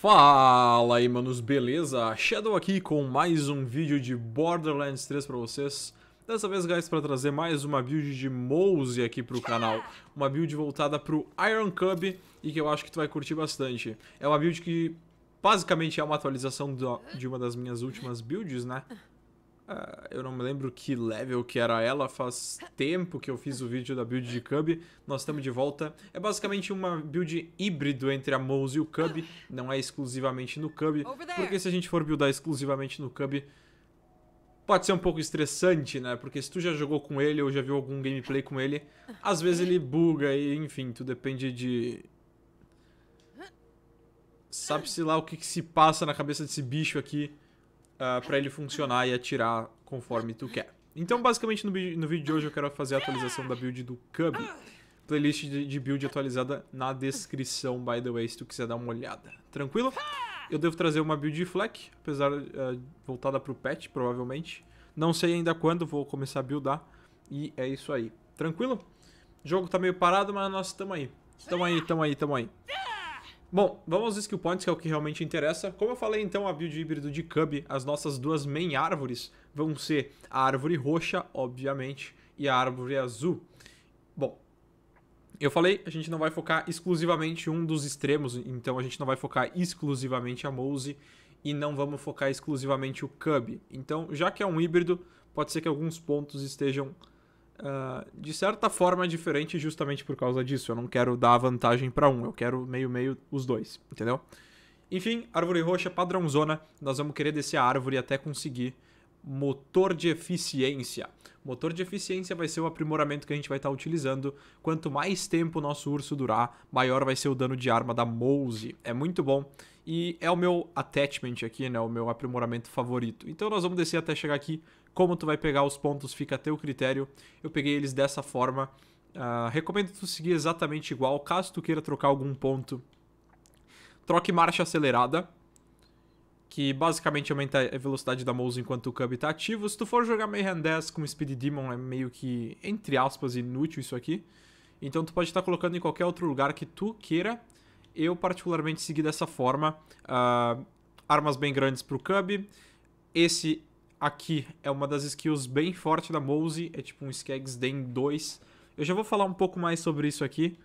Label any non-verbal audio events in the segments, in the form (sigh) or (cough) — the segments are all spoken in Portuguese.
Fala aí, manos, beleza? Shadow aqui com mais um vídeo de Borderlands 3 pra vocês. Dessa vez, guys, pra trazer mais uma build de Mouse aqui pro canal. Uma build voltada pro Iron Cub e que eu acho que tu vai curtir bastante. É uma build que basicamente é uma atualização de uma das minhas últimas builds, né? Uh, eu não me lembro que level que era ela, faz tempo que eu fiz o vídeo da build de Cub, nós estamos de volta. É basicamente uma build híbrido entre a Mouse e o Cub, não é exclusivamente no Cub, porque se a gente for buildar exclusivamente no Cub, pode ser um pouco estressante, né? Porque se tu já jogou com ele ou já viu algum gameplay com ele, às vezes ele buga e enfim, tu depende de... Sabe-se lá o que, que se passa na cabeça desse bicho aqui uh, ah, para ele funcionar e atirar conforme tu quer. Então, basicamente, no, no, vídeo de hoje eu quero fazer a atualização da build do Cubby. Playlist de, de build atualizada na descrição, by the way, se tu quiser dar uma olhada. Tranquilo? Eu devo trazer uma build de Fleck, apesar uh, voltada pro patch, provavelmente. Não sei ainda quando, vou começar a buildar. E é isso aí. Tranquilo? O jogo tá meio parado, mas nós estamos aí. Tamo aí, tamo aí, tamo aí. Bom, vamos aos skill points, que é o que realmente interessa. Como eu falei, então, a build híbrido de Cub, as nossas duas main árvores vão ser a árvore roxa, obviamente, e a árvore azul. Bom, eu falei, a gente não vai focar exclusivamente um dos extremos, então a gente não vai focar exclusivamente a Mose e não vamos focar exclusivamente o Cub. Então, já que é um híbrido, pode ser que alguns pontos estejam uh, de certa forma é diferente justamente por causa disso. Eu não quero dar vantagem para um, eu quero meio-meio os dois, entendeu? Enfim, árvore roxa padrãozona, nós vamos querer descer a árvore até conseguir motor de eficiência. Motor de eficiência vai ser o aprimoramento que a gente vai estar tá utilizando. Quanto mais tempo o nosso urso durar, maior vai ser o dano de arma da Mouse. É muito bom e é o meu attachment aqui, né, o meu aprimoramento favorito. Então nós vamos descer até chegar aqui como tu vai pegar os pontos fica a teu critério. Eu peguei eles dessa forma. Uh, recomendo tu seguir exatamente igual. Caso tu queira trocar algum ponto, troque marcha acelerada, que basicamente aumenta a velocidade da mouse enquanto o cub está ativo. Se tu for jogar Mayhem 10 com Speed Demon, é meio que, entre aspas, inútil isso aqui. Então tu pode estar tá colocando em qualquer outro lugar que tu queira. Eu particularmente segui dessa forma. Uh, armas bem grandes para o cub. Esse aqui é uma das skills bem forte da Mose, é tipo um Skags Den 2. Eu já vou falar um pouco mais sobre isso aqui.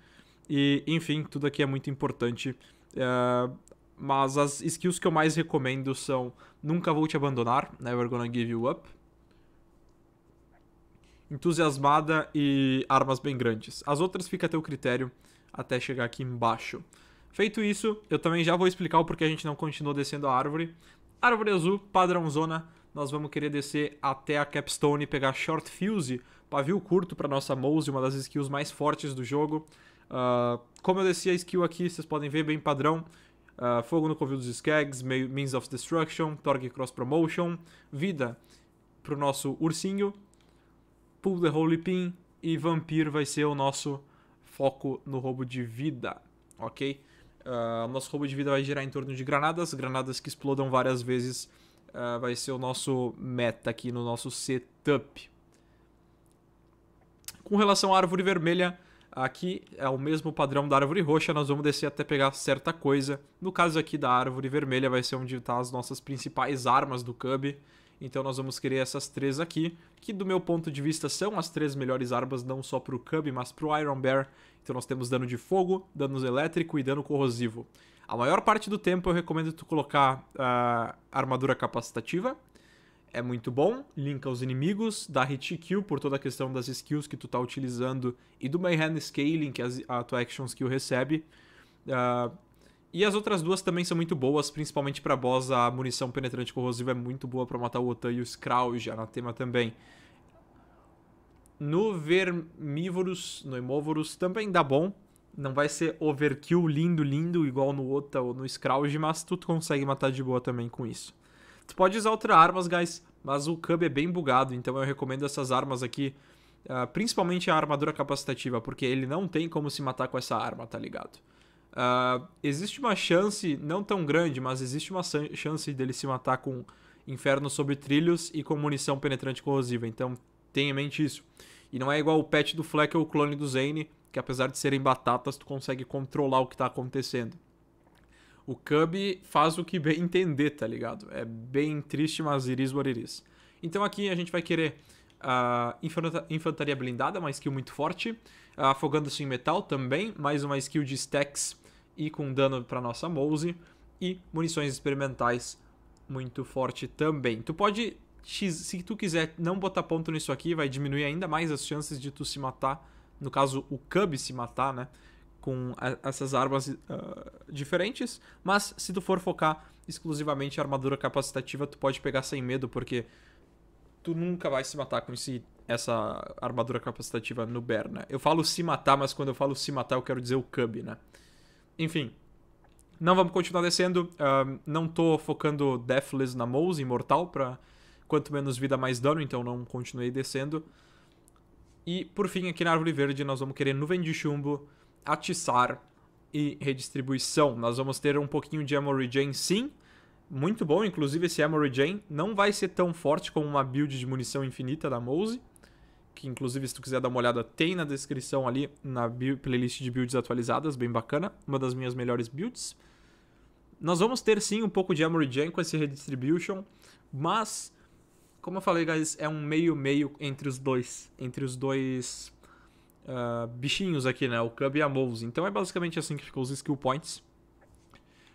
E, enfim, tudo aqui é muito importante. Uh, mas as skills que eu mais recomendo são Nunca Vou Te Abandonar, Never Gonna Give You Up. Entusiasmada e Armas Bem Grandes. As outras fica a teu critério até chegar aqui embaixo. Feito isso, eu também já vou explicar o porquê a gente não continuou descendo a árvore. Árvore azul, padrão zona, nós vamos querer descer até a Capstone e pegar Short Fuse, pavio curto para nossa Mose, uma das skills mais fortes do jogo. Uh, como eu desci a skill aqui, vocês podem ver, bem padrão. Uh, fogo no Covil dos Skags, Means of Destruction, Torque Cross Promotion, Vida para o nosso Ursinho, Pull the Holy Pin e Vampir vai ser o nosso foco no roubo de vida, ok? Uh, nosso roubo de vida vai girar em torno de granadas, granadas que explodam várias vezes uh, vai ser o nosso meta aqui no nosso setup. Com relação à árvore vermelha, aqui é o mesmo padrão da árvore roxa, nós vamos descer até pegar certa coisa. No caso aqui da árvore vermelha vai ser onde estão tá as nossas principais armas do Cub. Então nós vamos querer essas três aqui, que do meu ponto de vista são as três melhores armas, não só para o Cub, mas para o Iron Bear. Então nós temos dano de fogo, danos elétrico e dano corrosivo. A maior parte do tempo eu recomendo tu colocar uh, armadura capacitativa. É muito bom, linka os inimigos, dá hit kill por toda a questão das skills que tu tá utilizando e do Mayhem Scaling que é a tua action skill recebe. Uh, e as outras duas também são muito boas, principalmente para boss, a munição penetrante corrosiva é muito boa para matar o Otan e o Scrauge, Anatema também. No Vermívoros, no Imóvoros, também dá bom, não vai ser overkill lindo, lindo, igual no OTA ou no scrouge mas tu consegue matar de boa também com isso. Tu pode usar outras armas, guys, mas o Cub é bem bugado, então eu recomendo essas armas aqui, uh, principalmente a armadura capacitativa, porque ele não tem como se matar com essa arma, tá ligado? Uh, existe uma chance, não tão grande, mas existe uma chance dele se matar com Inferno sobre trilhos e com munição penetrante corrosiva, então tenha em mente isso. E não é igual o patch do Fleck ou o clone do Zane, que apesar de serem batatas, tu consegue controlar o que tá acontecendo. O Cub faz o que bem entender, tá ligado? É bem triste, mas iris what it is. Então aqui a gente vai querer ah, a infantaria blindada, uma skill muito forte. Uh, Afogando-se em metal também, mais uma skill de stacks e com dano para nossa Mose. E munições experimentais muito forte também. Tu pode se tu quiser não botar ponto nisso aqui, vai diminuir ainda mais as chances de tu se matar. No caso, o Cub se matar, né? Com essas armas uh, diferentes. Mas se tu for focar exclusivamente em armadura capacitativa, tu pode pegar sem medo, porque tu nunca vai se matar com esse, essa armadura capacitativa no berna né. Eu falo se matar, mas quando eu falo se matar, eu quero dizer o Cub, né? Enfim. Não vamos continuar descendo. Uh, não tô focando Deathless na Mouse, imortal, pra Quanto menos vida, mais dano, então não continuei descendo. E por fim, aqui na árvore verde, nós vamos querer nuvem de chumbo, atiçar e redistribuição. Nós vamos ter um pouquinho de Amory Jane sim, muito bom, inclusive esse Amory Jane não vai ser tão forte como uma build de munição infinita da Mose, que inclusive se tu quiser dar uma olhada tem na descrição ali na playlist de builds atualizadas, bem bacana, uma das minhas melhores builds. Nós vamos ter sim um pouco de Amory Jane com esse Redistribution, mas como eu falei, guys, é um meio-meio entre os dois. Entre os dois uh, bichinhos aqui, né? O Cub e a Mouse. Então é basicamente assim que ficou os skill points.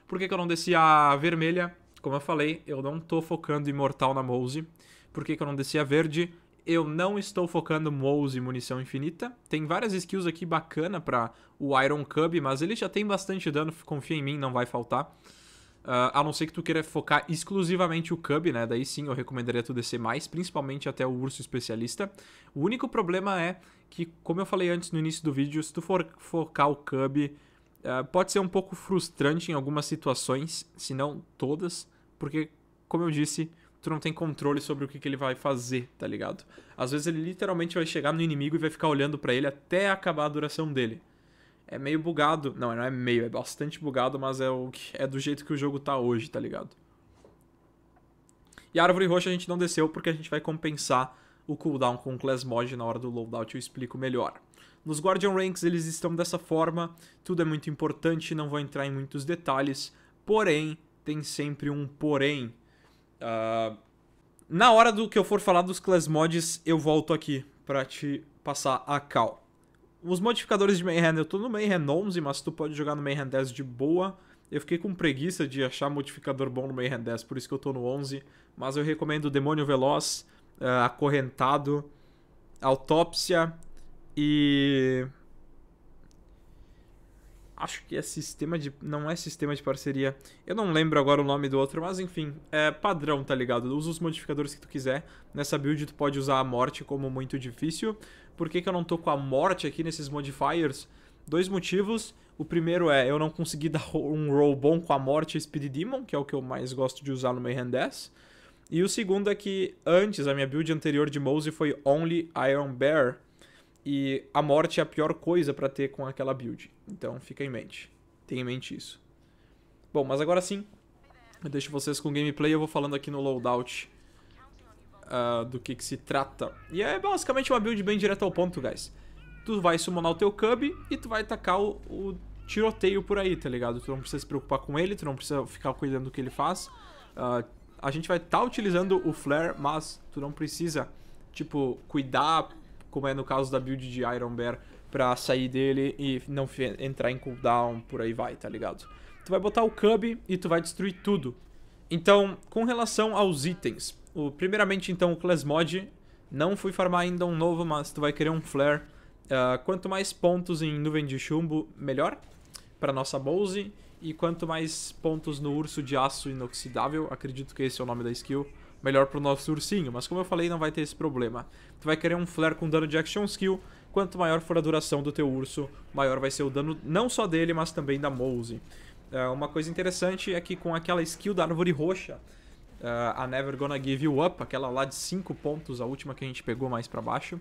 Por que, que eu não desci a vermelha? Como eu falei, eu não tô focando imortal na Mouse. Por que, que eu não desci a verde? eu não estou focando Mouse e munição infinita. Tem várias skills aqui bacana para o Iron Cub, mas ele já tem bastante dano, confia em mim, não vai faltar. Uh, a não ser que tu queira focar exclusivamente o Cub, né? Daí sim eu recomendaria tu descer mais, principalmente até o Urso Especialista. O único problema é que, como eu falei antes no início do vídeo, se tu for focar o Cub, uh, pode ser um pouco frustrante em algumas situações, se não todas, porque, como eu disse, tu não tem controle sobre o que, que ele vai fazer, tá ligado? Às vezes ele literalmente vai chegar no inimigo e vai ficar olhando para ele até acabar a duração dele é meio bugado. Não, não é meio, é bastante bugado, mas é, o que, é do jeito que o jogo tá hoje, tá ligado? E a árvore roxa a gente não desceu porque a gente vai compensar o cooldown com o Class Mod na hora do loadout, eu explico melhor. Nos Guardian Ranks eles estão dessa forma, tudo é muito importante, não vou entrar em muitos detalhes, porém, tem sempre um porém. Uh, na hora do que eu for falar dos Class Mods, eu volto aqui para te passar a cal. Os modificadores de Mayhem, eu tô no Mayhem 11, mas tu pode jogar no Mayhem 10 de boa. Eu fiquei com preguiça de achar modificador bom no Mayhem 10, por isso que eu tô no 11. Mas eu recomendo Demônio Veloz, uh, Acorrentado, Autópsia e... Acho que é sistema de... Não é sistema de parceria. Eu não lembro agora o nome do outro, mas enfim. É padrão, tá ligado? Usa os modificadores que tu quiser. Nessa build tu pode usar a morte como muito difícil. Por que, que eu não tô com a morte aqui nesses modifiers? Dois motivos. O primeiro é eu não consegui (laughs) dar um roll bom com a morte Speed Demon, que é o que eu mais gosto de usar no Mayhem 10. E o segundo é que antes, a minha build anterior de Mose foi Only Iron Bear. E a morte é a pior coisa para ter com aquela build. Então fica em mente. Tenha em mente isso. Bom, mas agora sim. Eu deixo vocês com o gameplay eu vou falando aqui no loadout uh, do que, que se trata. E é basicamente uma build bem direta ao ponto, guys. Tu vai summonar o teu Cub e tu vai atacar o, o tiroteio por aí, tá ligado? Tu não precisa se preocupar com ele, tu não precisa ficar cuidando do que ele faz. Uh, a gente vai estar tá utilizando o Flare, mas tu não precisa, tipo, cuidar, como é no caso da build de Iron Bear, pra sair dele e não entrar em cooldown, por aí vai, tá ligado? Tu vai botar o Cub e tu vai destruir tudo. Então, com relação aos itens, o, primeiramente, então, o Classmod. Não fui farmar ainda um novo, mas tu vai querer um Flare. Uh, quanto mais pontos em nuvem de chumbo, melhor para nossa Bose. E quanto mais pontos no urso de aço inoxidável, acredito que esse é o nome da skill, melhor para o nosso ursinho. Mas como eu falei, não vai ter esse problema. Tu vai querer um flare com dano de action skill. Quanto maior for a duração do teu urso, maior vai ser o dano não só dele, mas também da Mose. Uh, uma coisa interessante é que com aquela skill da árvore roxa, Uh, a Never Gonna Give You Up, aquela lá de 5 pontos, a última que a gente pegou mais para baixo.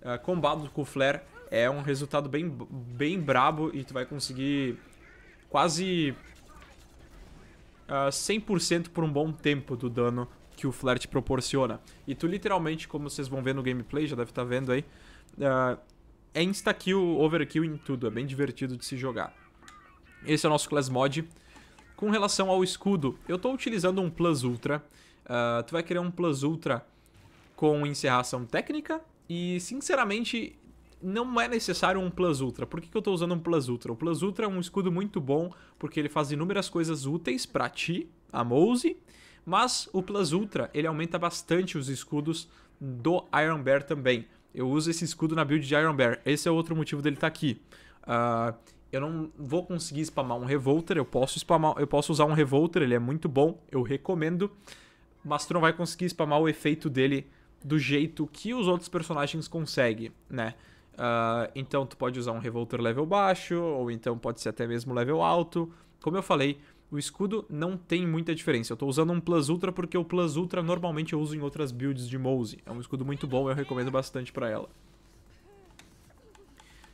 Uh, combado com o Flare é um resultado bem, bem brabo e tu vai conseguir quase uh, ah, 100% por um bom tempo do dano que o Flare te proporciona. E tu literalmente, como vocês vão ver no gameplay, já deve estar tá vendo aí, uh, é insta-kill, overkill em tudo, é bem divertido de se jogar. Esse é o nosso class mod. Com relação ao escudo, eu estou utilizando um Plus Ultra. Uh, tu vai criar um Plus Ultra com encerração técnica e, sinceramente, não é necessário um Plus Ultra. Por que, que eu estou usando um Plus Ultra? O Plus Ultra é um escudo muito bom porque ele faz inúmeras coisas úteis para ti, a Mouse, mas o Plus Ultra ele aumenta bastante os escudos do Iron Bear também. Eu uso esse escudo na build de Iron Bear. Esse é outro motivo dele estar tá aqui. Uh, eu não vou conseguir spamar um revolter, eu posso spamar, eu posso usar um revolter, ele é muito bom, eu recomendo, mas tu não vai conseguir spamar o efeito dele do jeito que os outros personagens conseguem, né? Uh, então tu pode usar um revolter level baixo, ou então pode ser até mesmo level alto. Como eu falei, o escudo não tem muita diferença. Eu estou usando um Plus Ultra porque o Plus Ultra normalmente eu uso em outras builds de Mouse. É um escudo muito bom, eu recomendo bastante para ela.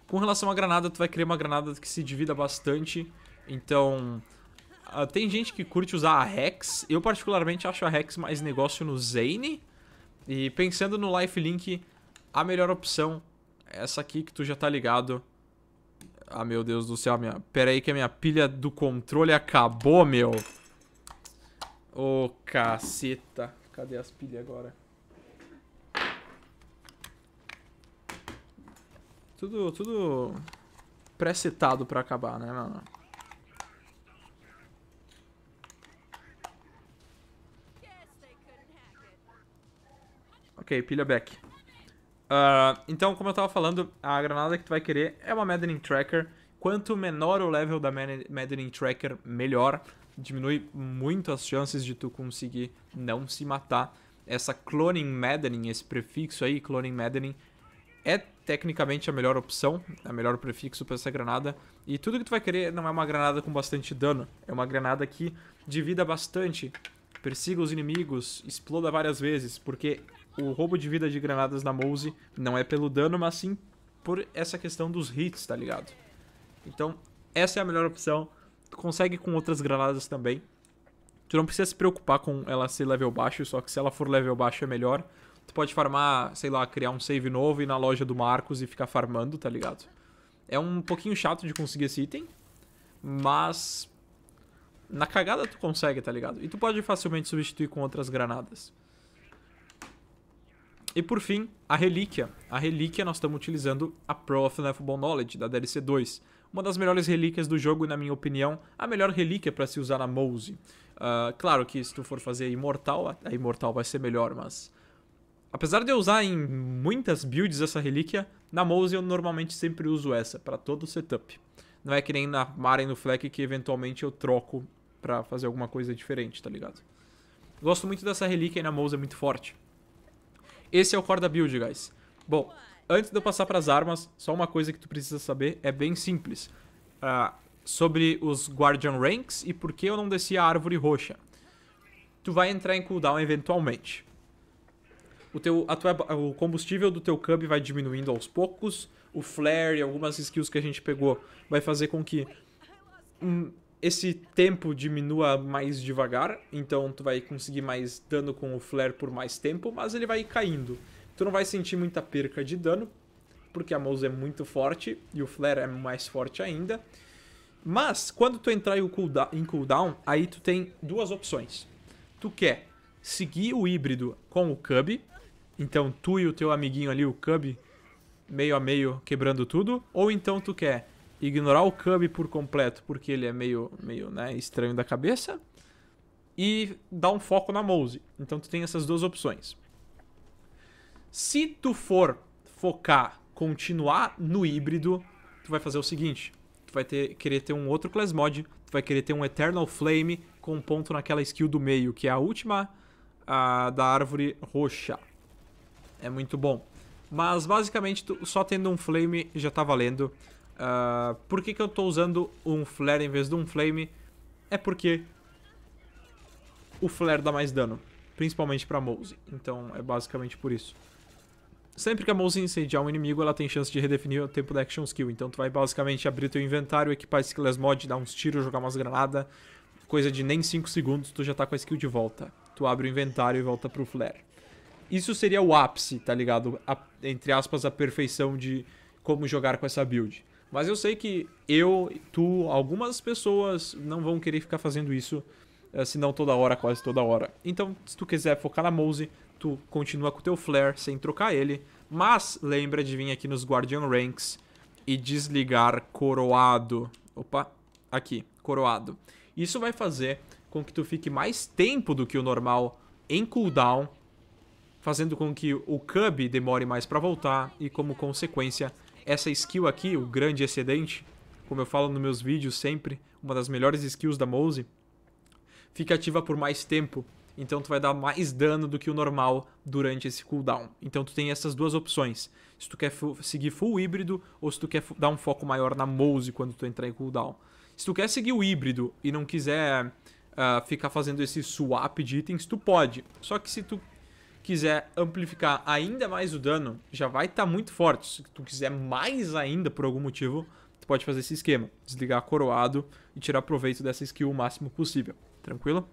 Com relação à granada, tu vai querer uma granada que se divida bastante. Então, uh, tem gente que curte usar a Rex. Eu particularmente acho a Rex mais negócio no Zane. E pensando no Lifelink, a melhor opção é essa aqui que tu já tá ligado. Ah, meu Deus do céu, minha... pera aí que a minha pilha do controle acabou, meu. Ô, oh, caceta. Cadê as pilhas agora? Tudo, tudo pré-citado pra acabar, né, mano? Ok, pilha back. Uh, então, como eu tava falando, a granada que tu vai querer é uma Maddening Tracker. Quanto menor o level da Maddening Tracker, melhor. Diminui muito as chances de tu conseguir não se matar. Essa Cloning Maddening, esse prefixo aí, Cloning Maddening, é tecnicamente a melhor opção, a melhor prefixo para essa granada. E tudo que tu vai querer não é uma granada com bastante dano, é uma granada que divida bastante, persiga os inimigos, exploda várias vezes, porque o roubo de vida de granadas na Mouse não é pelo dano, mas sim por essa questão dos hits, tá ligado? Então, essa é a melhor opção. Tu consegue com outras granadas também. Tu não precisa se preocupar com ela ser level baixo, só que se ela for level baixo é melhor Tu pode farmar, sei lá, criar um save novo e ir na loja do Marcos e ficar farmando, tá ligado? É um pouquinho chato de conseguir esse item, mas na cagada tu consegue, tá ligado? E tu pode facilmente substituir com outras granadas. E por fim, a relíquia. A relíquia nós estamos utilizando a Pro of Nefable Knowledge, da DLC 2. Uma das melhores relíquias do jogo e, na minha opinião, a melhor relíquia para se usar na Mouse. Uh, claro que se tu for fazer Imortal, a Imortal vai ser melhor, mas Apesar de eu usar em muitas builds essa relíquia, na Mose eu normalmente sempre uso essa para todo o setup. Não é que nem na Mare no Fleck que eventualmente eu troco para fazer alguma coisa diferente, tá ligado? Gosto muito dessa relíquia e na Mose é muito forte. Esse é o core da build, guys. Bom, antes de eu passar para as armas, só uma coisa que tu precisa saber é bem simples. Uh, sobre os Guardian Ranks e por que eu não desci a árvore roxa. Tu vai entrar em cooldown eventualmente o, teu, a tua, o combustível do teu cub vai diminuindo aos poucos, o flare e algumas skills que a gente pegou vai fazer com que um, esse tempo diminua mais devagar, então tu vai conseguir mais dano com o flare por mais tempo, mas ele vai caindo. Tu não vai sentir muita perca de dano, porque a Mouse é muito forte e o flare é mais forte ainda. Mas, quando tu entrar em cooldown, aí tu tem duas opções. Tu quer seguir o híbrido com o Cub, então tu e o teu amiguinho ali, o Cub, meio a meio quebrando tudo. Ou então tu quer ignorar o Cub por completo, porque ele é meio, meio né, estranho da cabeça. E dar um foco na Mose. Então tu tem essas duas opções. Se tu for focar, continuar no híbrido, tu vai fazer o seguinte. Tu vai ter, querer ter um outro class mod, tu vai querer ter um Eternal Flame com um ponto naquela skill do meio, que é a última a, da árvore roxa é muito bom. Mas basicamente só tendo um flame já tá valendo. Uh, por que, que eu tô usando um flare em vez de um flame? É porque o flare dá mais dano, principalmente pra Mose. Então é basicamente por isso. Sempre que a Mose incendiar um inimigo, ela tem chance de redefinir o tempo da action skill. Então tu vai basicamente abrir teu inventário, equipar esse Skillless Mod, dar uns tiros, jogar umas granadas. Coisa de nem 5 segundos, tu já tá com a skill de volta. Tu abre o inventário e volta pro flare isso seria o ápice, tá ligado? A, entre aspas, a perfeição de como jogar com essa build. Mas eu sei que eu, tu, algumas pessoas não vão querer ficar fazendo isso, eh, se não toda hora, quase toda hora. Então, se tu quiser focar na Mose, tu continua com o teu flare sem trocar ele. Mas lembra de vir aqui nos Guardian Ranks e desligar coroado. Opa, aqui, coroado. Isso vai fazer com que tu fique mais tempo do que o normal em cooldown fazendo com que o Cub demore mais para voltar e, como consequência, essa skill aqui, o grande excedente, como eu falo nos meus vídeos sempre, uma das melhores skills da Mose, fica ativa por mais tempo. Então tu vai dar mais dano do que o normal durante esse cooldown. Então tu tem essas duas opções. Se tu quer seguir full híbrido ou se tu quer dar um foco maior na Mose quando tu entrar em cooldown. Se tu quer seguir o híbrido e não quiser uh, ficar fazendo esse swap de itens, tu pode. Só que se tu quiser amplificar ainda mais o dano, já vai estar tá muito forte. Se tu quiser mais ainda por algum motivo, tu pode fazer esse esquema. Desligar coroado e tirar proveito dessa skill o máximo possível. Tranquilo?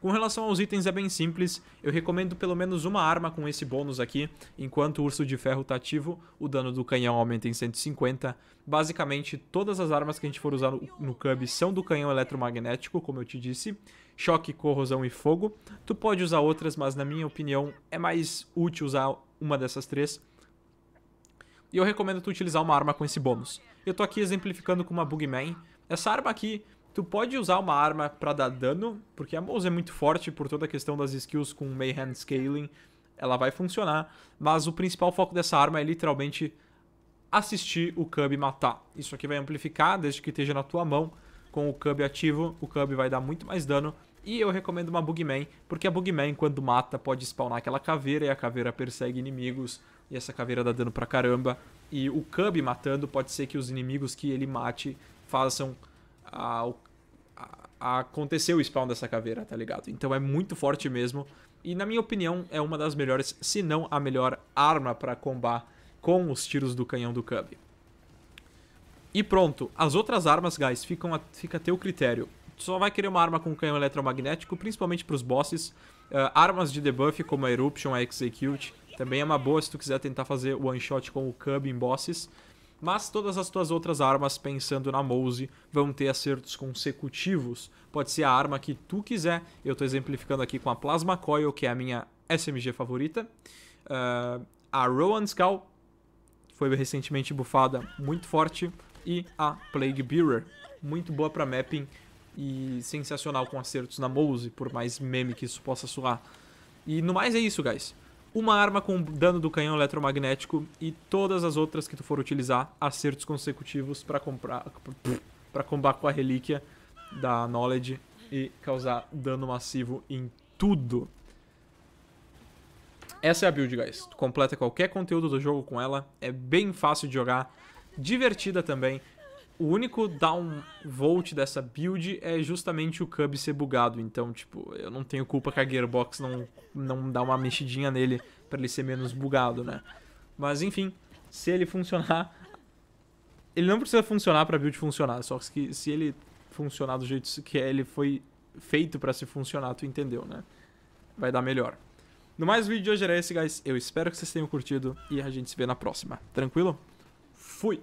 Com relação aos itens é bem simples, eu recomendo pelo menos uma arma com esse bônus aqui, enquanto o Urso de Ferro está ativo, o dano do canhão aumenta em 150. Basicamente, todas as armas que a gente for usar no, no Cub são do canhão eletromagnético, como eu te disse, choque, corrosão e fogo. Tu pode usar outras, mas na minha opinião é mais útil usar uma dessas três. E eu recomendo tu utilizar uma arma com esse bônus. Eu tô aqui exemplificando com uma Bugman. Essa arma aqui, tu pode usar uma arma para dar dano, porque a Mouse é muito forte por toda a questão das skills com Mayhem Scaling. Ela vai funcionar, mas o principal foco dessa arma é literalmente assistir o Cub matar. Isso aqui vai amplificar desde que esteja na tua mão. Com o Cub ativo, o Cub vai dar muito mais dano e eu recomendo uma Bugman, porque a Bugman, quando mata, pode spawnar aquela caveira e a caveira persegue inimigos. E essa caveira dá dano pra caramba. E o Cub matando, pode ser que os inimigos que ele mate façam a, a, acontecer o spawn dessa caveira, tá ligado? Então é muito forte mesmo. E na minha opinião, é uma das melhores, se não a melhor arma para combar com os tiros do canhão do Cub. E pronto, as outras armas, guys, ficam a, fica a teu critério só vai querer uma arma com canhão eletromagnético, principalmente para os bosses. Uh, armas de debuff como a Eruption, a Execute, também é uma boa se tu quiser tentar fazer one shot com o Cub em bosses. Mas todas as tuas outras armas, pensando na Mouse, vão ter acertos consecutivos. Pode ser a arma que tu quiser. Eu estou exemplificando aqui com a Plasma Coil, que é a minha SMG favorita. Uh, a Rowan Skull foi recentemente bufada muito forte. E a Plague Bearer, muito boa para mapping e sensacional com acertos na Mouse, por mais meme que isso possa soar. E no mais é isso, guys. Uma arma com dano do canhão eletromagnético e todas as outras que tu for utilizar, acertos consecutivos para comprar para combar com a relíquia da Knowledge e causar dano massivo em tudo. Essa é a build, guys. Tu completa qualquer conteúdo do jogo com ela, é bem fácil de jogar, divertida também o único downvolt dessa build é justamente o Cub ser bugado. Então, tipo, eu não tenho culpa que a Gearbox não, não dá uma mexidinha nele para ele ser menos bugado, né? Mas enfim, se ele funcionar. Ele não precisa funcionar pra build funcionar, só que se ele funcionar do jeito que é, ele foi feito para se funcionar, tu entendeu, né? Vai dar melhor. No mais, o vídeo de hoje era esse, guys. Eu espero que vocês tenham curtido e a gente se vê na próxima. Tranquilo? Fui!